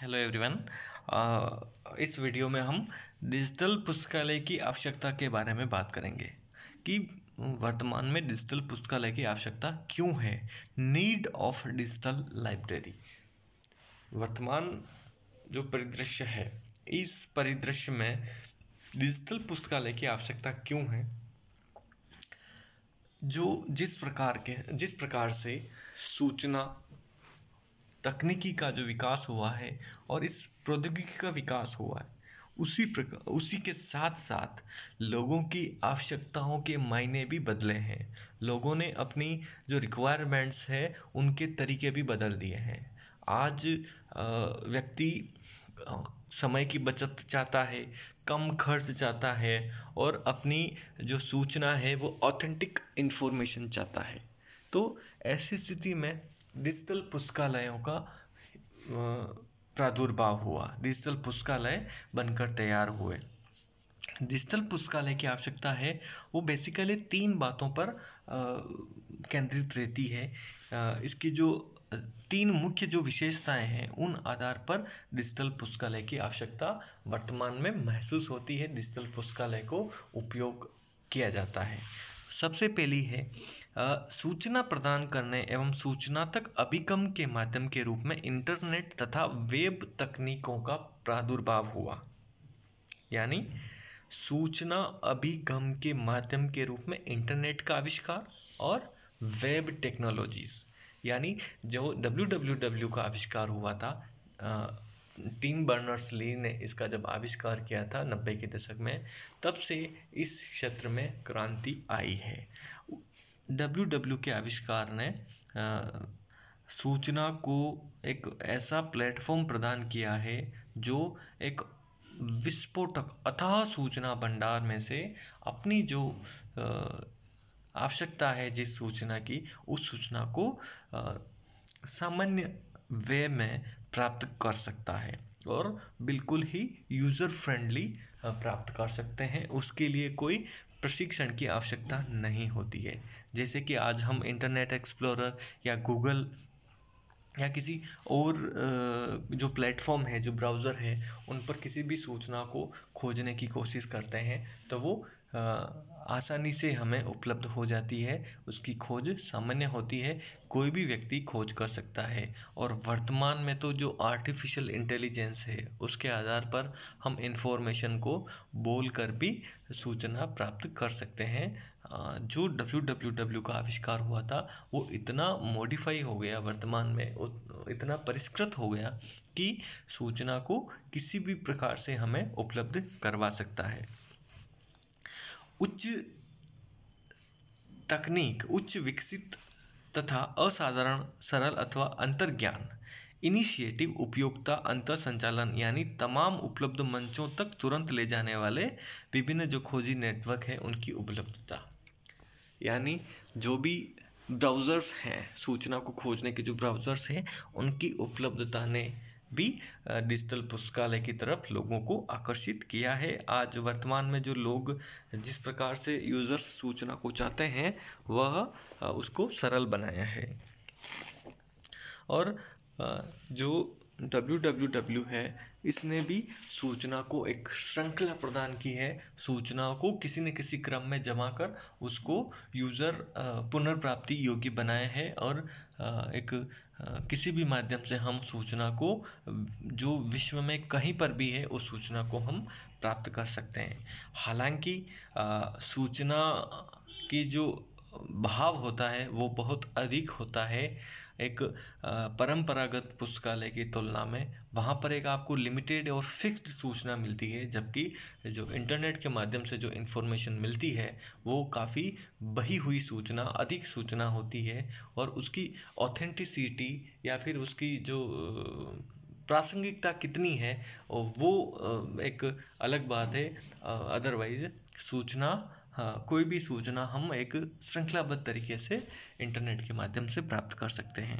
hello everyone uh, इस video में हम डिजिटल पुस्तकालय की आवश्यकता के बारे में बात करेंगे कि वर्तमान में डिजिटल पुस्तकालय की आवश्यकता क्यों है नीड ऑफ डिजिटल लाइब्रेरी वर्तमान जो परिदृश्य है इस परिदृश्य में डिजिटल पुस्तकालय की आवश्यकता क्यों है जो जिस प्रकार के जिस प्रकार से सूचना तकनीकी का जो विकास हुआ है और इस प्रौद्योगिकी का विकास हुआ है उसी प्रकार उसी के साथ साथ लोगों की आवश्यकताओं के मायने भी बदले हैं लोगों ने अपनी जो रिक्वायरमेंट्स है उनके तरीके भी बदल दिए हैं आज व्यक्ति समय की बचत चाहता है कम खर्च चाहता है और अपनी जो सूचना है वो ऑथेंटिक इन्फॉर्मेशन चाहता है तो ऐसी स्थिति में डिजिटल पुस्तकालयों का प्रादुर्भाव हुआ डिजिटल पुस्तकालय बनकर तैयार हुए डिजिटल पुस्तकालय की आवश्यकता है वो बेसिकली तीन बातों पर केंद्रित रहती है इसकी जो तीन मुख्य जो विशेषताएं हैं उन आधार पर डिजिटल पुस्तकालय की आवश्यकता वर्तमान में महसूस होती है डिजिटल पुस्तकालय को उपयोग किया जाता है सबसे पहली है सूचना प्रदान करने एवं तक अभिगम के माध्यम के रूप में इंटरनेट तथा वेब तकनीकों का प्रादुर्भाव हुआ यानी सूचना अभिगम के माध्यम के रूप में इंटरनेट का आविष्कार और वेब टेक्नोलॉजीज़ यानी जो डब्ल्यू डब्ल्यू डब्ल्यू का आविष्कार हुआ था टीम बर्नर्स ली ने इसका जब आविष्कार किया था नब्बे के दशक में तब से इस क्षेत्र में क्रांति आई है डब्ल्यू डब्ल्यू के आविष्कार ने सूचना को एक ऐसा प्लेटफॉर्म प्रदान किया है जो एक विस्फोटक अथाह सूचना भंडार में से अपनी जो आवश्यकता है जिस सूचना की उस सूचना को सामान्य वे में प्राप्त कर सकता है और बिल्कुल ही यूज़र फ्रेंडली प्राप्त कर सकते हैं उसके लिए कोई प्रशिक्षण की आवश्यकता नहीं होती है जैसे कि आज हम इंटरनेट एक्सप्लोरर या गूगल या किसी और जो प्लेटफॉर्म है जो ब्राउज़र है उन पर किसी भी सूचना को खोजने की कोशिश करते हैं तो वो आसानी से हमें उपलब्ध हो जाती है उसकी खोज सामान्य होती है कोई भी व्यक्ति खोज कर सकता है और वर्तमान में तो जो आर्टिफिशियल इंटेलिजेंस है उसके आधार पर हम इंफॉर्मेशन को बोल कर भी सूचना प्राप्त कर सकते हैं जो डब्ल्यू डब्ल्यू डब्ल्यू का आविष्कार हुआ था वो इतना मॉडिफाई हो गया वर्तमान में इतना परिष्कृत हो गया कि सूचना को किसी भी प्रकार से हमें उपलब्ध करवा सकता है उच्च तकनीक उच्च विकसित तथा असाधारण सरल अथवा अंतर्ज्ञान इनिशिएटिव उपयोगिता अंतर संचालन यानी तमाम उपलब्ध मंचों तक तुरंत ले जाने वाले विभिन्न जो खोजी नेटवर्क हैं उनकी उपलब्धता यानी जो भी ब्राउज़र्स हैं सूचना को खोजने के जो ब्राउज़र्स हैं उनकी उपलब्धता ने भी डिजिटल पुस्तकालय की तरफ लोगों को आकर्षित किया है आज वर्तमान में जो लोग जिस प्रकार से यूज़र्स सूचना को चाहते हैं वह उसको सरल बनाया है और जो डब्ल्यू डब्ल्यू डब्ल्यू है इसने भी सूचना को एक श्रृंखला प्रदान की है सूचनाओं को किसी न किसी क्रम में जमा कर उसको यूज़र पुनर्प्राप्ति योग्य बनाए हैं और एक किसी भी माध्यम से हम सूचना को जो विश्व में कहीं पर भी है उस सूचना को हम प्राप्त कर सकते हैं हालांकि सूचना की जो भाव होता है वो बहुत अधिक होता है एक परंपरागत पुस्तकालय की तुलना में वहाँ पर एक आपको लिमिटेड और फिक्स्ड सूचना मिलती है जबकि जो इंटरनेट के माध्यम से जो इन्फॉर्मेशन मिलती है वो काफ़ी बही हुई सूचना अधिक सूचना होती है और उसकी ऑथेंटिसिटी या फिर उसकी जो प्रासंगिकता कितनी है वो एक अलग बात है अदरवाइज़ सूचना हाँ कोई भी सूचना हम एक श्रृंखलाबद्ध तरीके से इंटरनेट के माध्यम से प्राप्त कर सकते हैं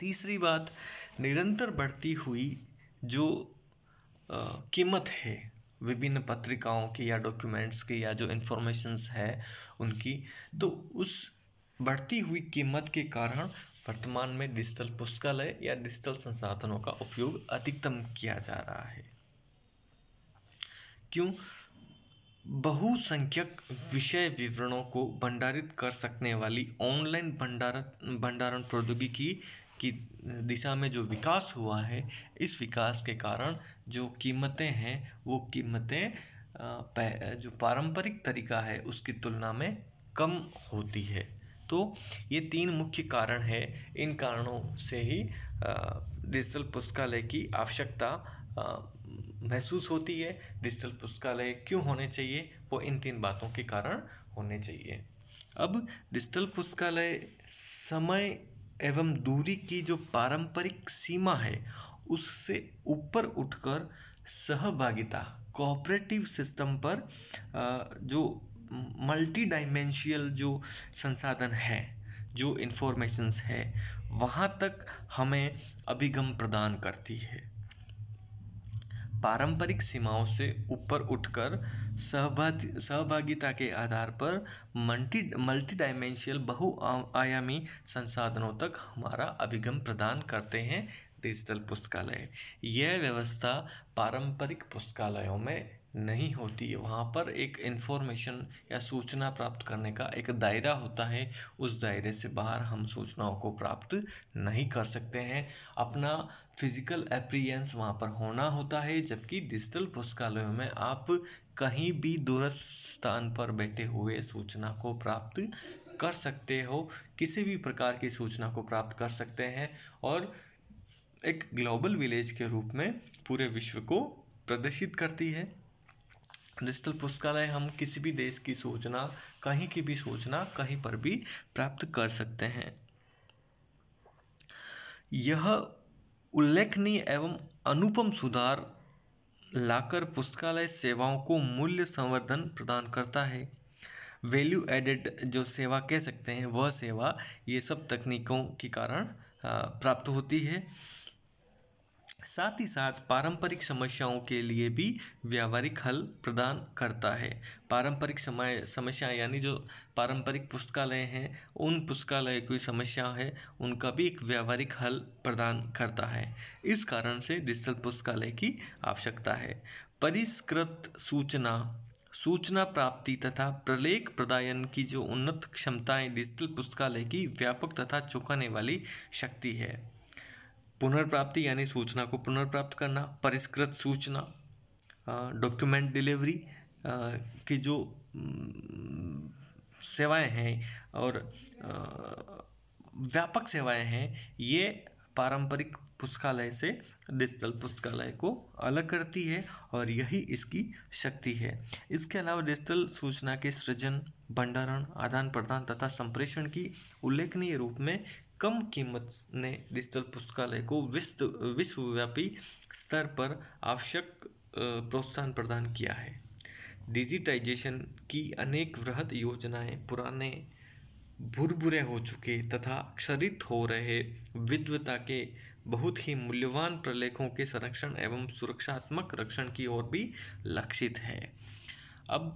तीसरी बात निरंतर बढ़ती हुई जो आ, कीमत है विभिन्न पत्रिकाओं की या डॉक्यूमेंट्स की या जो इन्फॉर्मेशंस है उनकी तो उस बढ़ती हुई कीमत के कारण वर्तमान में डिजिटल पुस्तकालय या डिजिटल संसाधनों का उपयोग अधिकतम किया जा रहा है क्यों बहुसंख्यक विषय विवरणों को भंडारित कर सकने वाली ऑनलाइन भंडारण भंडारण प्रौद्योगिकी की दिशा में जो विकास हुआ है इस विकास के कारण जो कीमतें हैं वो कीमतें जो पारंपरिक तरीका है उसकी तुलना में कम होती है तो ये तीन मुख्य कारण है इन कारणों से ही डिजिटल पुस्तकालय की आवश्यकता महसूस होती है डिजिटल पुस्तकालय क्यों होने चाहिए वो इन तीन बातों के कारण होने चाहिए अब डिजिटल पुस्तकालय समय एवं दूरी की जो पारंपरिक सीमा है उससे ऊपर उठकर सहभागिता कोऑपरेटिव सिस्टम पर जो मल्टी डाइमेंशियल जो संसाधन है जो इन्फॉर्मेशंस है वहाँ तक हमें अभिगम प्रदान करती है पारंपरिक सीमाओं से ऊपर उठकर सहभा सहभागिता के आधार पर मल्टी मल्टी डायमेंशियल बहुआयामी संसाधनों तक हमारा अभिगम प्रदान करते हैं डिजिटल पुस्तकालय यह व्यवस्था पारंपरिक पुस्तकालयों में नहीं होती है वहाँ पर एक इन्फॉर्मेशन या सूचना प्राप्त करने का एक दायरा होता है उस दायरे से बाहर हम सूचनाओं को प्राप्त नहीं कर सकते हैं अपना फिजिकल एप्रियंस वहाँ पर होना होता है जबकि डिजिटल पुस्तकालयों में आप कहीं भी दूरस्थ स्थान पर बैठे हुए सूचना को प्राप्त कर सकते हो किसी भी प्रकार की सूचना को प्राप्त कर सकते हैं और एक ग्लोबल विलेज के रूप में पूरे विश्व को प्रदर्शित करती है डिजिटल पुस्तकालय हम किसी भी देश की सूचना कहीं की भी सूचना कहीं पर भी प्राप्त कर सकते हैं यह उल्लेखनीय एवं अनुपम सुधार लाकर पुस्तकालय सेवाओं को मूल्य संवर्धन प्रदान करता है वैल्यू एडेड जो सेवा कह सकते हैं वह सेवा ये सब तकनीकों के कारण प्राप्त होती है साथ ही साथ पारंपरिक समस्याओं के लिए भी व्यावहारिक हल प्रदान करता है पारंपरिक समय समस्या यानी जो पारंपरिक पुस्तकालय हैं उन पुस्तकालय की समस्या है उनका भी एक व्यावहारिक हल प्रदान करता है इस कारण से डिजिटल पुस्तकालय की आवश्यकता है परिष्कृत सूचना सूचना प्राप्ति तथा प्रलेख प्रदायन की जो उन्नत क्षमताएं डिजिटल पुस्तकालय की व्यापक तथा चौंकाने वाली शक्ति है पुनर्प्राप्ति यानी सूचना को पुनर्प्राप्त करना परिष्कृत सूचना डॉक्यूमेंट डिलीवरी की जो सेवाएं हैं और व्यापक सेवाएं हैं ये पारंपरिक पुस्तकालय से डिजिटल पुस्तकालय को अलग करती है और यही इसकी शक्ति है इसके अलावा डिजिटल सूचना के सृजन भंडारण आदान प्रदान तथा संप्रेषण की उल्लेखनीय रूप में कम कीमत ने डिजिटल पुस्तकालय को विश्व विश्वव्यापी स्तर पर आवश्यक प्रोत्साहन प्रदान किया है डिजिटाइजेशन की अनेक वृहद योजनाएं पुराने भुरभुरे हो चुके तथा क्षरित हो रहे विद्वता के बहुत ही मूल्यवान प्रलेखों के संरक्षण एवं सुरक्षात्मक रक्षण की ओर भी लक्षित है अब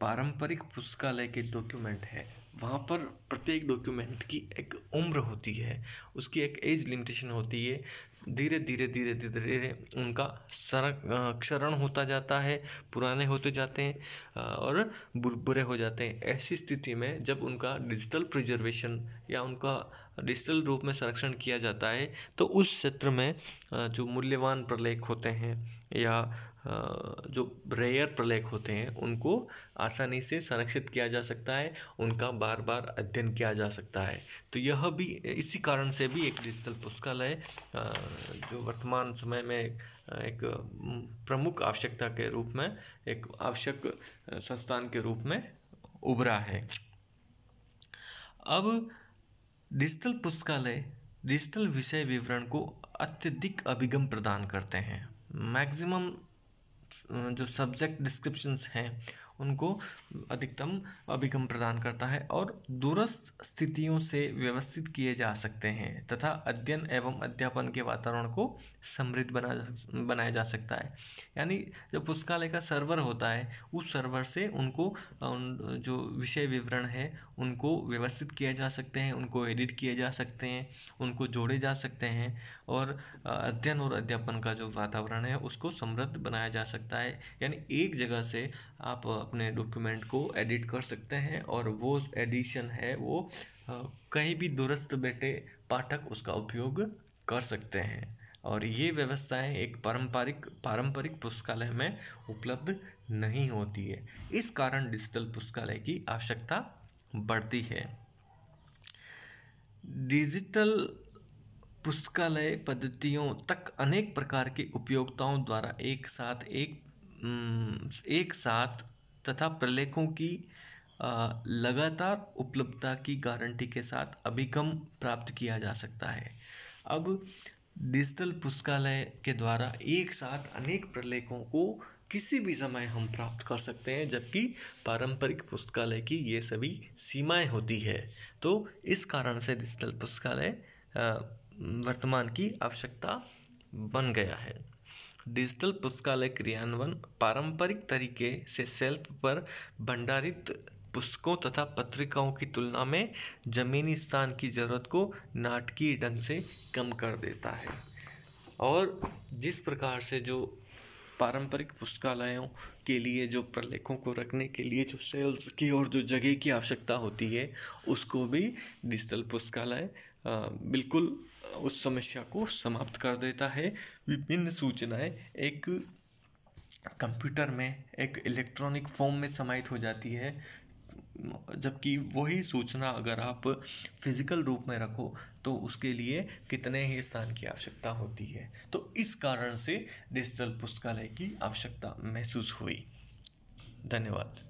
पारंपरिक पुस्तकालय के डॉक्यूमेंट है वहाँ पर प्रत्येक डॉक्यूमेंट की एक उम्र होती है उसकी एक एज लिमिटेशन होती है धीरे धीरे धीरे धीरे धीरे उनका संरक्षण होता जाता है पुराने होते जाते हैं और बुरे हो जाते हैं ऐसी स्थिति में जब उनका डिजिटल प्रिजर्वेशन या उनका डिजिटल रूप में संरक्षण किया जाता है तो उस क्षेत्र में जो मूल्यवान प्रलेख होते हैं या जो रेयर प्रलेख होते हैं उनको आसानी से संरक्षित किया जा सकता है उनका बार बार अध्ययन किया जा सकता है तो यह भी इसी कारण से भी एक डिजिटल पुस्तकालय जो वर्तमान समय में एक प्रमुख आवश्यकता के रूप में एक आवश्यक संस्थान के रूप में उभरा है अब डिजिटल पुस्तकालय डिजिटल विषय विवरण को अत्यधिक अभिगम प्रदान करते हैं मैक्सिमम जो सब्जेक्ट डिस्क्रिप्शंस हैं उनको अधिकतम अभिगम प्रदान करता है और दूरस्थ स्थितियों से व्यवस्थित किए जा सकते हैं तथा अध्ययन एवं अध्यापन के वातावरण को समृद्ध बना बनाया जा सकता है यानी जो पुस्तकालय का सर्वर होता है उस सर्वर से उनको जो विषय विवरण है उनको व्यवस्थित किया जा सकते हैं उनको एडिट किए जा सकते हैं उनको जोड़े जा सकते हैं और अध्ययन और अध्यापन का जो वातावरण है उसको समृद्ध बनाया जा सकता है यानी एक जगह से आप अपने डॉक्यूमेंट को एडिट कर सकते हैं और वो एडिशन है वो कहीं भी दुरुस्त बैठे पाठक उसका उपयोग कर सकते हैं और ये व्यवस्थाएं एक पारंपरिक पारंपरिक पुस्तकालय में उपलब्ध नहीं होती है इस कारण डिजिटल पुस्तकालय की आवश्यकता बढ़ती है डिजिटल पुस्तकालय पद्धतियों तक अनेक प्रकार के उपयोगताओं द्वारा एक साथ एक एक साथ तथा प्रलेखों की लगातार उपलब्धता की गारंटी के साथ अभिगम प्राप्त किया जा सकता है अब डिजिटल पुस्तकालय के द्वारा एक साथ अनेक प्रलेखों को किसी भी समय हम प्राप्त कर सकते हैं जबकि पारंपरिक पुस्तकालय की ये सभी सीमाएं होती है तो इस कारण से डिजिटल पुस्तकालय वर्तमान की आवश्यकता बन गया है डिजिटल पुस्तकालय क्रियान्वयन पारंपरिक तरीके से सेल्फ पर भंडारित पुस्तकों तथा पत्रिकाओं की तुलना में ज़मीनी स्थान की ज़रूरत को नाटकीय ढंग से कम कर देता है और जिस प्रकार से जो पारंपरिक पुस्तकालयों के लिए जो प्रलेखों को रखने के लिए जो सेल्स की और जो जगह की आवश्यकता होती है उसको भी डिजिटल पुस्तकालय बिल्कुल उस समस्या को समाप्त कर देता है विभिन्न सूचनाएं एक कंप्यूटर में एक इलेक्ट्रॉनिक फॉर्म में समाहित हो जाती है जबकि वही सूचना अगर आप फिजिकल रूप में रखो तो उसके लिए कितने ही स्थान की आवश्यकता होती है तो इस कारण से डिजिटल पुस्तकालय की आवश्यकता महसूस हुई धन्यवाद